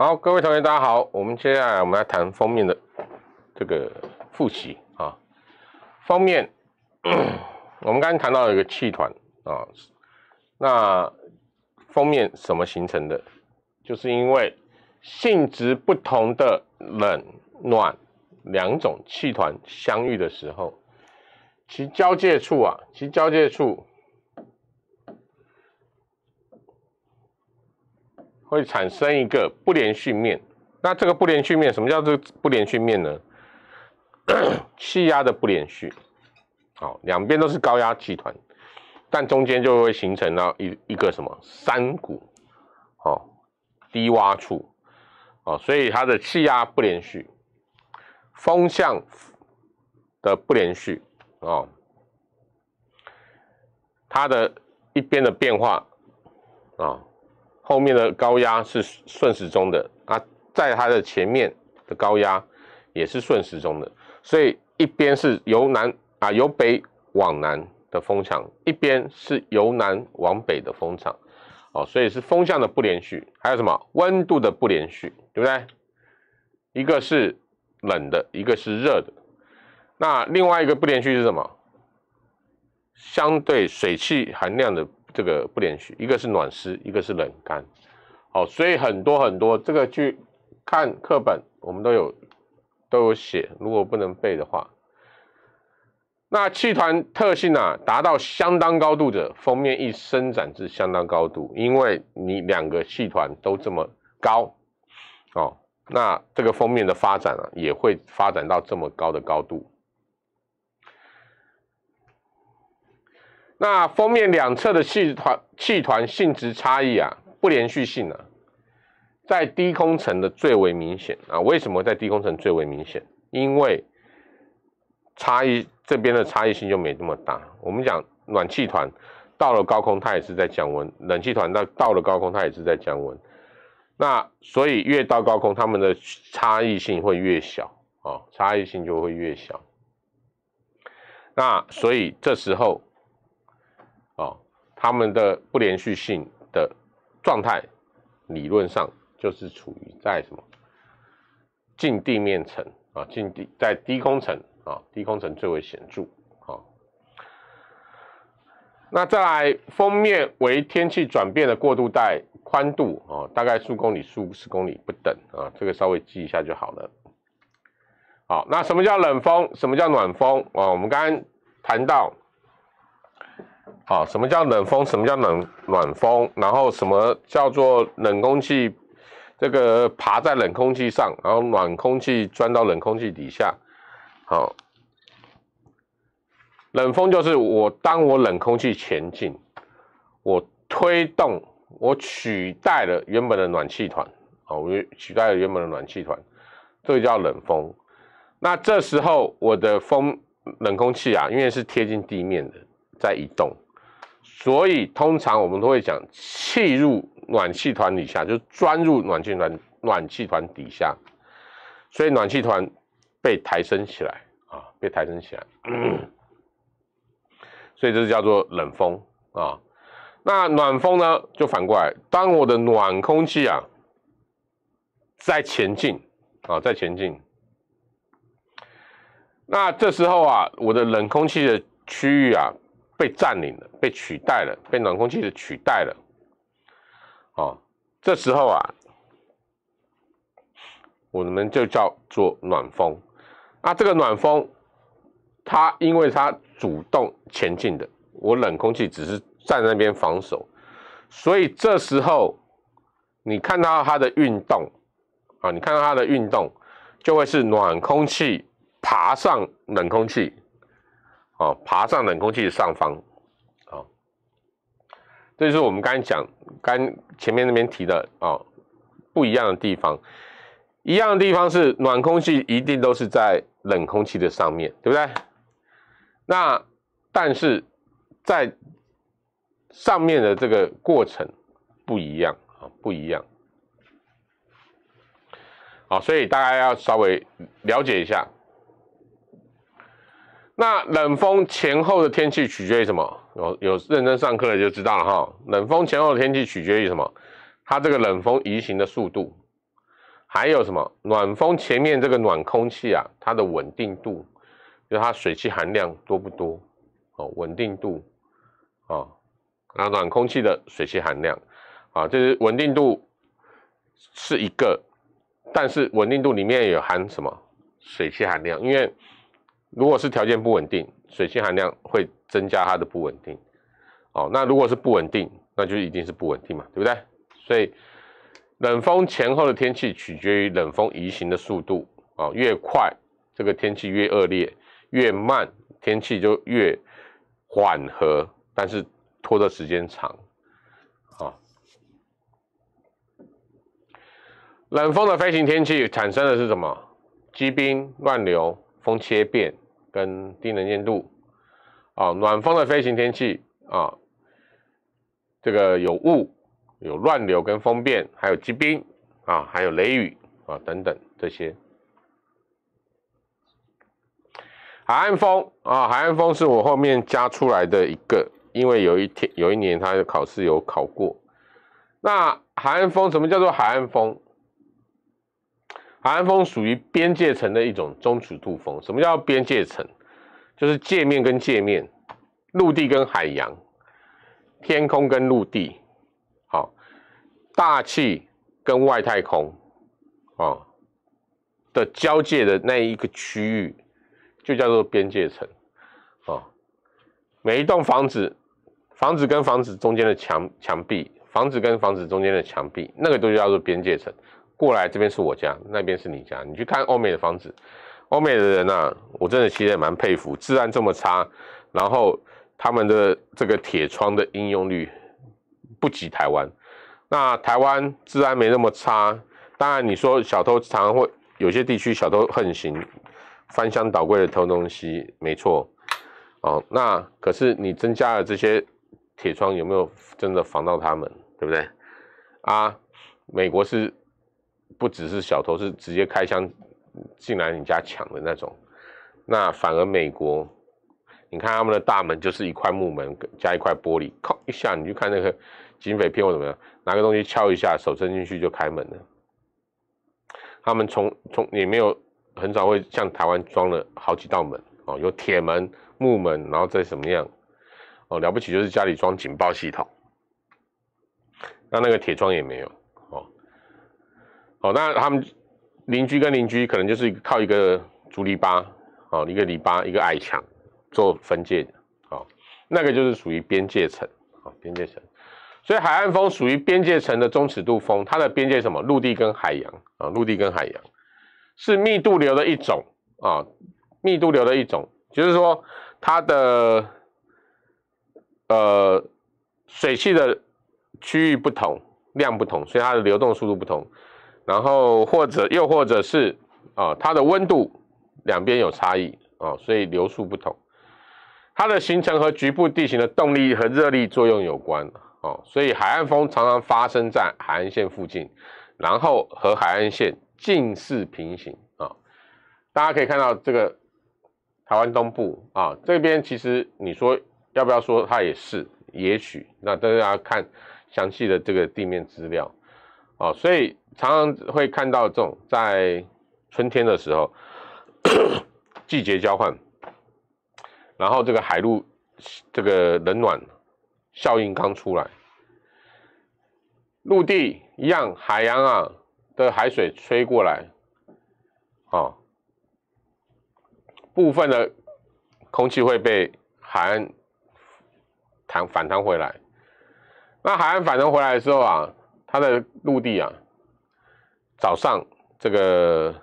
好，各位同学，大家好。我们接下来我们来谈封面的这个复习啊。封面，我们刚刚谈到一个气团啊，那封面什么形成的？就是因为性质不同的冷暖两种气团相遇的时候，其交界处啊，其交界处。会产生一个不连续面，那这个不连续面什么叫做不连续面呢？气压的不连续，好，两边都是高压气团，但中间就会形成了一一个什么山谷，哦，低洼处，哦，所以它的气压不连续，风向的不连续，哦，它的一边的变化，啊。后面的高压是顺时钟的啊，在它的前面的高压也是顺时钟的，所以一边是由南啊由北往南的风场，一边是由南往北的风场，哦，所以是风向的不连续，还有什么温度的不连续，对不对？一个是冷的，一个是热的，那另外一个不连续是什么？相对水汽含量的。这个不连续，一个是暖湿，一个是冷干，好，所以很多很多这个去看课本，我们都有都有写，如果不能背的话，那气团特性呢，达到相当高度的封面一伸展至相当高度，因为你两个气团都这么高，哦，那这个封面的发展啊，也会发展到这么高的高度。那封面两侧的气团气团性质差异啊，不连续性啊，在低空层的最为明显啊。为什么在低空层最为明显？因为差异这边的差异性就没那么大。我们讲暖气团到了高空，它也是在降温；冷气团那到了高空，它也是在降温。那所以越到高空，它们的差异性会越小啊，差异性就会越小。那所以这时候。哦，他们的不连续性的状态，理论上就是处于在什么近地面层啊，近地在低空层啊，低空层最为显著。啊。那再来，封面为天气转变的过渡带，宽度啊，大概数公里、数十公里不等啊，这个稍微记一下就好了。好，那什么叫冷风？什么叫暖风？啊，我们刚刚谈到。好，什么叫冷风？什么叫冷暖风？然后什么叫做冷空气？这个爬在冷空气上，然后暖空气钻到冷空气底下。好，冷风就是我当我冷空气前进，我推动，我取代了原本的暖气团。哦，我取代了原本的暖气团，这个叫冷风。那这时候我的风冷空气啊，因为是贴近地面的，在移动。所以通常我们都会讲，气入暖气团底下，就钻入暖气团暖气团底下，所以暖气团被抬升起来啊，被抬升起来，所以这叫做冷风啊。那暖风呢，就反过来，当我的暖空气啊在前进啊，在前进，那这时候啊，我的冷空气的区域啊。被占领了，被取代了，被暖空气的取代了。哦，这时候啊，我们就叫做暖风。那这个暖风，它因为它主动前进的，我冷空气只是站在那边防守，所以这时候你看到它的运动，啊，你看到它的运动，就会是暖空气爬上冷空气。哦，爬上冷空气的上方，啊，这就是我们刚才讲、刚前面那边提的啊不一样的地方。一样的地方是暖空气一定都是在冷空气的上面对不对？那但是在上面的这个过程不一样啊，不一样。好，所以大家要稍微了解一下。那冷风前后的天气取决于什么？有有认真上课的就知道了哈。冷风前后的天气取决于什么？它这个冷风移行的速度，还有什么？暖风前面这个暖空气啊，它的稳定度，就它水汽含量多不多？哦，稳定度啊，那暖空气的水汽含量啊，这是稳定度是一个，但是稳定度里面有含什么？水汽含量，因为。如果是条件不稳定，水汽含量会增加它的不稳定。哦，那如果是不稳定，那就一定是不稳定嘛，对不对？所以冷风前后的天气取决于冷风移行的速度啊，越快这个天气越恶劣，越慢天气就越缓和，但是拖的时间长。啊，冷风的飞行天气产生的是什么？积冰、乱流。风切变跟低能见度啊，暖风的飞行天气啊，这个有雾、有乱流跟风变，还有积冰啊，还有雷雨啊等等这些。海岸风啊，海岸风是我后面加出来的一个，因为有一天有一年他考试有考过。那海岸风什么叫做海岸风？海岸风属于边界层的一种中尺度风。什么叫边界层？就是界面跟界面，陆地跟海洋，天空跟陆地，好，大气跟外太空啊的交界的那一个区域，就叫做边界层啊。每一栋房子，房子跟房子中间的墙墙壁，房子跟房子中间的墙壁，那个都叫做边界层。过来这边是我家，那边是你家。你去看欧美的房子，欧美的人呐，我真的其实也蛮佩服，治安这么差，然后他们的这个铁窗的应用率不及台湾。那台湾治安没那么差，当然你说小偷常常会有些地区小偷横行，翻箱倒柜的偷东西，没错。哦，那可是你增加了这些铁窗，有没有真的防到他们？对不对？啊，美国是。不只是小偷是直接开枪进来你家抢的那种，那反而美国，你看他们的大门就是一块木门加一块玻璃，靠一下，你去看那个警匪片或怎么样？拿个东西敲一下，手伸进去就开门了。他们从从也没有很少会像台湾装了好几道门哦，有铁门、木门，然后再怎么样哦，了不起就是家里装警报系统，那那个铁窗也没有。哦，那他们邻居跟邻居可能就是靠一个竹篱笆，哦，一个篱笆，一个矮墙做分界，哦，那个就是属于边界层，啊，边界层。所以海岸风属于边界层的中尺度风，它的边界什么？陆地跟海洋，啊，陆地跟海洋是密度流的一种，啊，密度流的一种，就是说它的呃水汽的区域不同，量不同，所以它的流动速度不同。然后或者又或者是啊，它的温度两边有差异啊，所以流速不同。它的形成和局部地形的动力和热力作用有关啊，所以海岸风常常发生在海岸线附近，然后和海岸线近似平行啊。大家可以看到这个台湾东部啊，这边其实你说要不要说它也是，也许那大要看详细的这个地面资料。哦，所以常常会看到这种在春天的时候，季节交换，然后这个海陆这个冷暖效应刚出来，陆地一样，海洋啊的海水吹过来，啊，部分的空气会被海岸弹反弹回来，那海岸反弹回来的时候啊。它的陆地啊，早上这个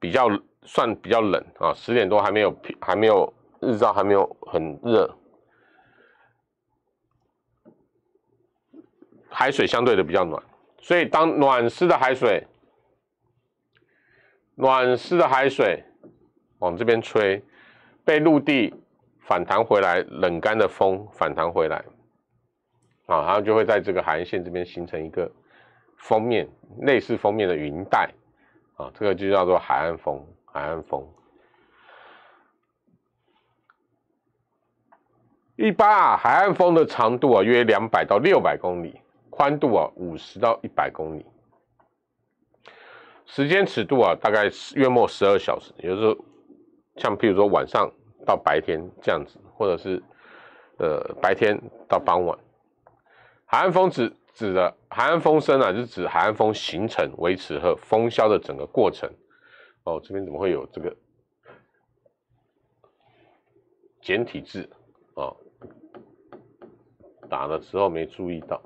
比较算比较冷啊，十点多还没有还没有日照，还没有很热，海水相对的比较暖，所以当暖湿的海水，暖湿的海水往这边吹，被陆地反弹回来，冷干的风反弹回来。啊，然后就会在这个海岸线这边形成一个封面类似封面的云带啊，这个就叫做海岸风。海岸风一般啊，海岸风的长度啊约两百到六百公里，宽度啊五十到一百公里，时间尺度啊大概约莫十二小时，也就是像譬如说晚上到白天这样子，或者是呃白天到傍晚。海岸风指指的海岸风声啊，是指海岸风形成、维持和风消的整个过程。哦，这边怎么会有这个简体字啊？打的时候没注意到。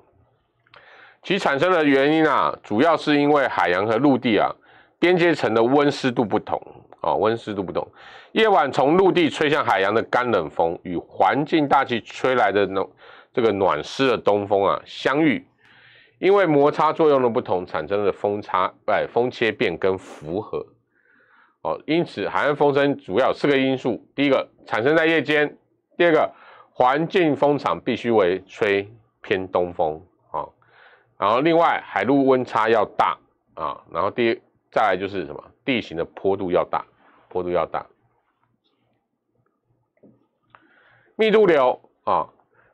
其产生的原因啊，主要是因为海洋和陆地啊边界层的温湿度不同啊，温湿度不同。夜晚从陆地吹向海洋的干冷风，与环境大气吹来的浓。这个暖湿的东风啊，相遇，因为摩擦作用的不同，产生的风差、哎，风切变跟符合，哦，因此海岸风声主要四个因素：第一个，产生在夜间；第二个，环境风场必须为吹偏东风啊；然后另外，海陆温差要大啊；然后第再来就是什么，地形的坡度要大，坡度要大，密度流啊。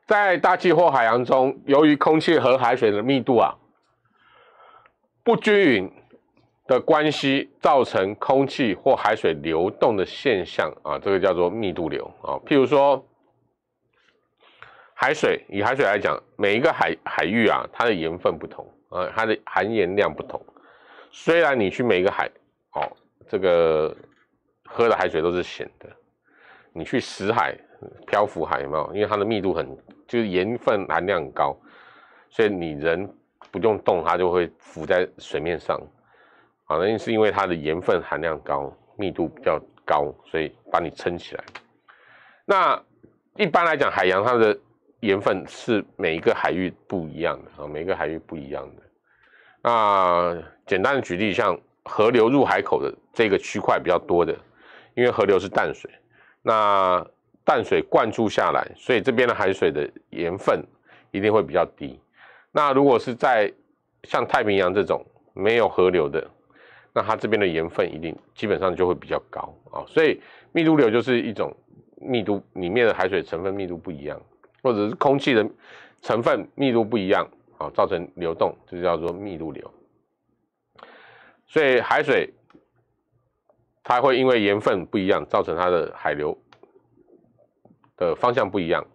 在大气或海洋中，由于空气和海水的密度啊不均匀的关系，造成空气或海水流动的现象啊，这个叫做密度流啊。譬如说，海水以海水来讲，每一个海海域啊，它的盐分不同啊，它的含盐量不同。虽然你去每一个海哦，这个喝的海水都是咸的，你去死海。漂浮海有？因为它的密度很，就是盐分含量很高，所以你人不用动，它就会浮在水面上。啊，那是因为它的盐分含量高，密度比较高，所以把你撑起来。那一般来讲，海洋它的盐分是每一个海域不一样的啊，每一个海域不一样的。那简单的举例，像河流入海口的这个区块比较多的，因为河流是淡水，那。淡水灌注下来，所以这边的海水的盐分一定会比较低。那如果是在像太平洋这种没有河流的，那它这边的盐分一定基本上就会比较高啊。所以密度流就是一种密度里面的海水成分密度不一样，或者是空气的成分密度不一样啊，造成流动就叫做密度流。所以海水它会因为盐分不一样，造成它的海流。的方向不一样，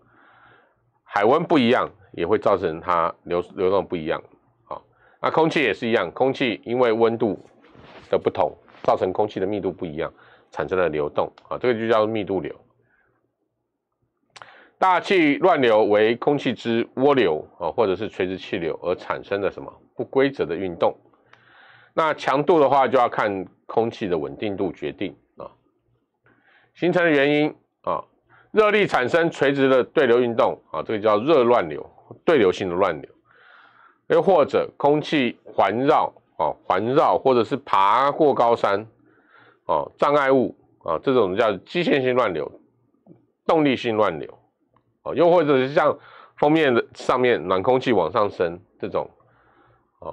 海温不一样也会造成它流流动不一样。啊，那空气也是一样，空气因为温度的不同，造成空气的密度不一样，产生了流动。啊，这个就叫密度流。大气乱流为空气之涡流啊，或者是垂直气流而产生的什么不规则的运动。那强度的话，就要看空气的稳定度决定啊。形成的原因啊。热力产生垂直的对流运动啊，这个叫热乱流，对流性的乱流；又或者空气环绕啊，环绕或者是爬过高山啊，障碍物啊，这种叫机械性乱流，动力性乱流；哦，又或者是像封面上面暖空气往上升这种啊，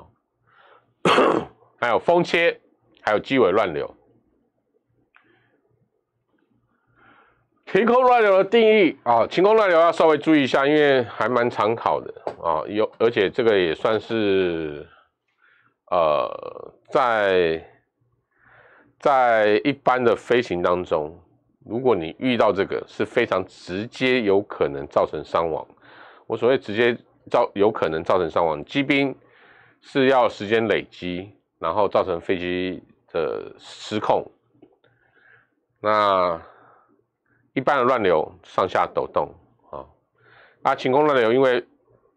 还有风切，还有机尾乱流。晴空乱流的定义啊，晴空乱流要稍微注意一下，因为还蛮常考的啊。有而且这个也算是，呃，在在一般的飞行当中，如果你遇到这个，是非常直接有可能造成伤亡。我所谓直接造有可能造成伤亡，机兵是要时间累积，然后造成飞机的失控。那一般的乱流上下抖动啊，啊，晴空乱流因为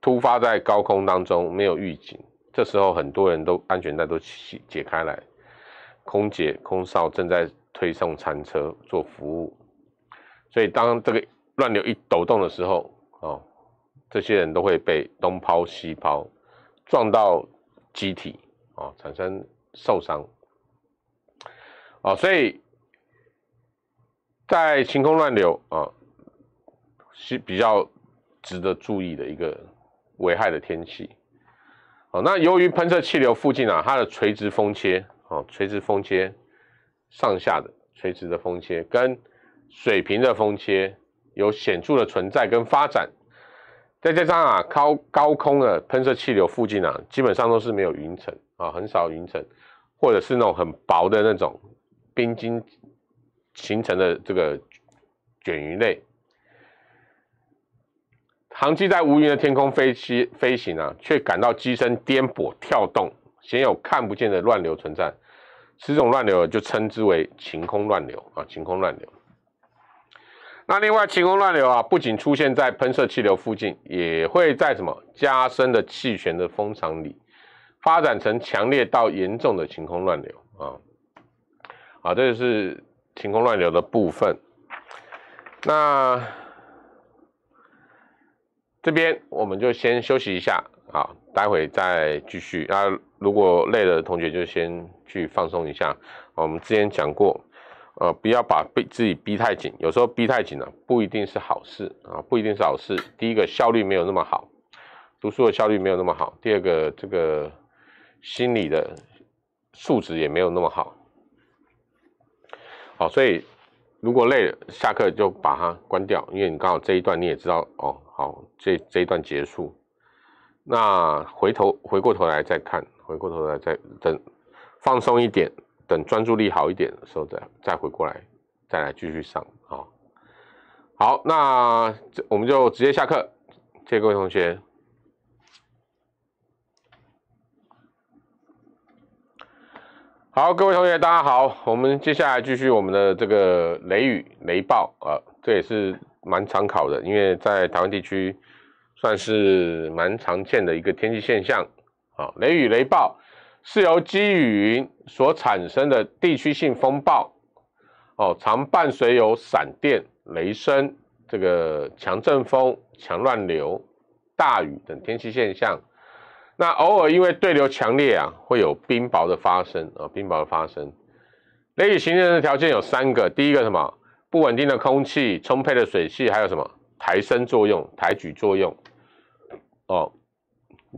突发在高空当中没有预警，这时候很多人都安全带都解解开来，空姐空少正在推送餐车做服务，所以当这个乱流一抖动的时候哦，这些人都会被东抛西抛，撞到机体啊，产生受伤啊，所以。在晴空乱流啊，是比较值得注意的一个危害的天气。哦，那由于喷射气流附近啊，它的垂直风切啊，垂直风切上下的垂直的风切跟水平的风切有显著的存在跟发展。再加上啊，高高空的喷射气流附近啊，基本上都是没有云层啊，很少云层，或者是那种很薄的那种冰晶。形成的这个卷云类，航机在无云的天空飞机飞行啊，却感到机身颠簸跳动，鲜有看不见的乱流存在。此种乱流就称之为晴空乱流啊，晴空乱流。那另外，晴空乱流啊，不仅出现在喷射气流附近，也会在什么加深的气旋的风场里发展成强烈到严重的晴空乱流啊。好，这就是。晴空乱流的部分，那这边我们就先休息一下啊，待会再继续。那如果累了，的同学就先去放松一下。我们之前讲过，呃，不要把被自己逼太紧，有时候逼太紧了不一定是好事啊，不一定是好事。第一个，效率没有那么好，读书的效率没有那么好。第二个，这个心理的素质也没有那么好。好，所以如果累了，下课就把它关掉，因为你刚好这一段你也知道哦。好，这这一段结束，那回头回过头来再看，回过头来再等放松一点，等专注力好一点的时候再再回过来再来继续上啊。好，那我们就直接下课，谢谢各位同学。好，各位同学，大家好。我们接下来继续我们的这个雷雨、雷暴啊，这也是蛮常考的，因为在台湾地区算是蛮常见的一个天气现象啊。雷雨、雷暴是由积雨云所产生的地区性风暴哦，常伴随有闪电、雷声、这个强阵风、强乱流、大雨等天气现象。那偶尔因为对流强烈啊，会有冰雹的发生啊，冰雹的发生。雷雨形成的条件有三个，第一个什么？不稳定的空气、充沛的水汽，还有什么？抬升作用、抬举作用。哦，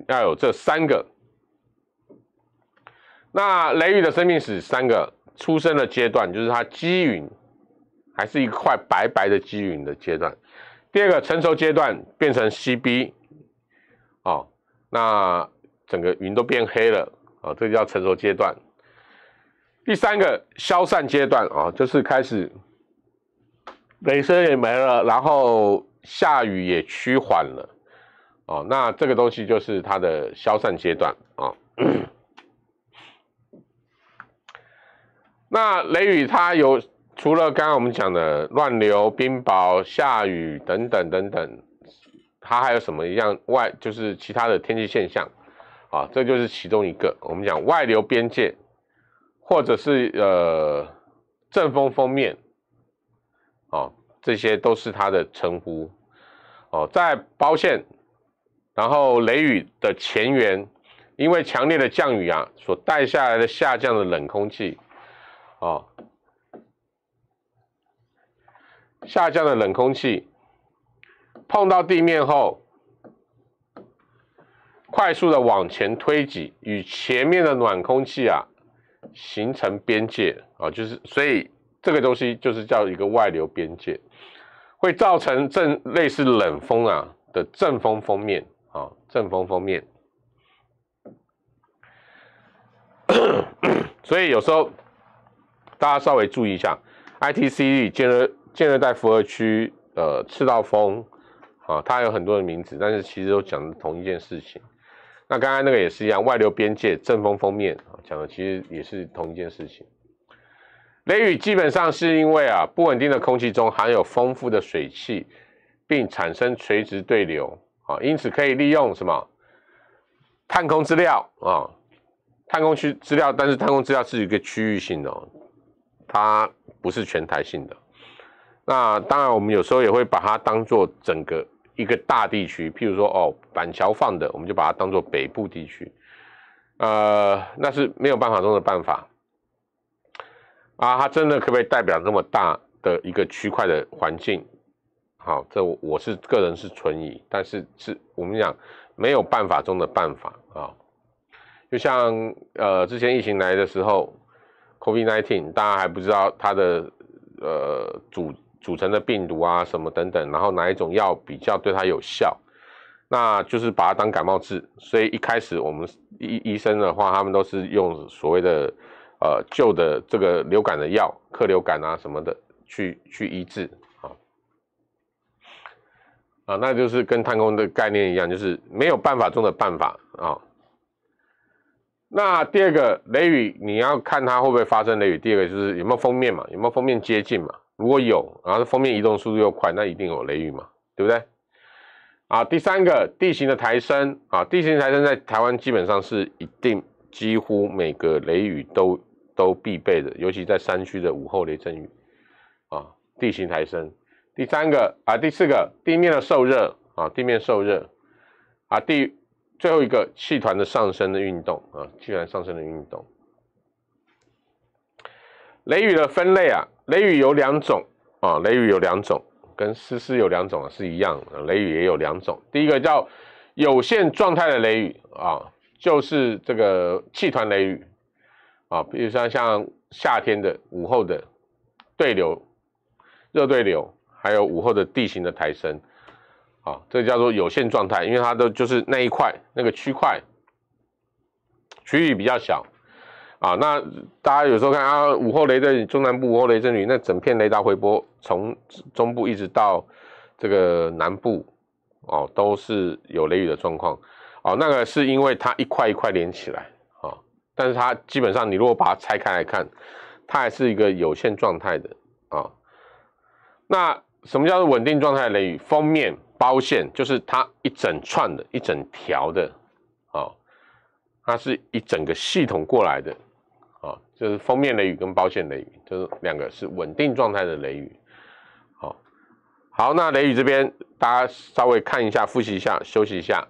要有这三个。那雷雨的生命史三个出生的阶段，就是它积云，还是一块白白的积云的阶段。第二个成熟阶段变成 Cb，哦，那。整个云都变黑了啊，这就叫成熟阶段。第三个消散阶段啊，就是开始雷声也没了，然后下雨也趋缓了哦。那这个东西就是它的消散阶段啊。那雷雨它有除了刚刚我们讲的乱流、冰雹、下雨等等等等，它还有什么一样外，就是其他的天气现象？啊，这就是其中一个。我们讲外流边界，或者是呃阵风封面，啊，这些都是它的称呼。哦，在包线，然后雷雨的前缘，因为强烈的降雨啊所带下来的下降的冷空气，啊，下降的冷空气碰到地面后。快速的往前推挤，与前面的暖空气啊形成边界啊，就是所以这个东西就是叫一个外流边界，会造成正类似冷风啊的正风封面啊，正风封面。所以有时候大家稍微注意一下，ITC 建热建热带负荷区呃赤道风啊，它有很多的名字，但是其实都讲的同一件事情。那刚刚那个也是一样，外流边界阵风封面啊，讲的其实也是同一件事情。雷雨基本上是因为啊，不稳定的空气中含有丰富的水汽，并产生垂直对流啊，因此可以利用什么探空资料啊，探空区资料，但是探空资料是一个区域性哦，它不是全台性的。那当然，我们有时候也会把它当做整个。一个大地区，譬如说哦，板桥放的，我们就把它当做北部地区，呃，那是没有办法中的办法啊，它真的可不可以代表这么大的一个区块的环境？好，这我是个人是存疑，但是是我们讲没有办法中的办法啊，就像呃之前疫情来的时候，COVID-19，大家还不知道它的呃主。组成的病毒啊，什么等等，然后哪一种药比较对它有效？那就是把它当感冒治。所以一开始我们医医生的话，他们都是用所谓的呃旧的这个流感的药，克流感啊什么的去去医治啊啊，那就是跟贪空的概念一样，就是没有办法中的办法啊。那第二个雷雨，你要看它会不会发生雷雨。第二个就是有没有封面嘛，有没有封面接近嘛。如果有，然后封面移动速度又快，那一定有雷雨嘛，对不对？啊，第三个地形的抬升啊，地形抬升在台湾基本上是一定，几乎每个雷雨都都必备的，尤其在山区的午后雷阵雨啊，地形抬升。第三个啊，第四个地面的受热啊，地面受热啊，第最后一个气团的上升的运动啊，气团上升的运动。雷雨的分类啊。雷雨有两种啊，雷雨有两种，跟丝丝有两种啊是一样，雷雨也有两种。第一个叫有限状态的雷雨啊，就是这个气团雷雨啊，比如说像夏天的午后的对流、热对流，还有午后的地形的抬升啊，这个叫做有限状态，因为它都就是那一块那个区块区域比较小。啊，那大家有时候看啊，午后雷阵雨，中南部午后雷阵雨，那整片雷达回波从中部一直到这个南部哦，都是有雷雨的状况哦。那个是因为它一块一块连起来啊，但是它基本上你如果把它拆开来看，它还是一个有限状态的啊。那什么叫做稳定状态雷雨？封面包线就是它一整串的一整条的啊，它是一整个系统过来的。啊，就是封面雷雨跟包线雷雨，就是两个是稳定状态的雷雨。好，好，那雷雨这边大家稍微看一下，复习一下，休息一下。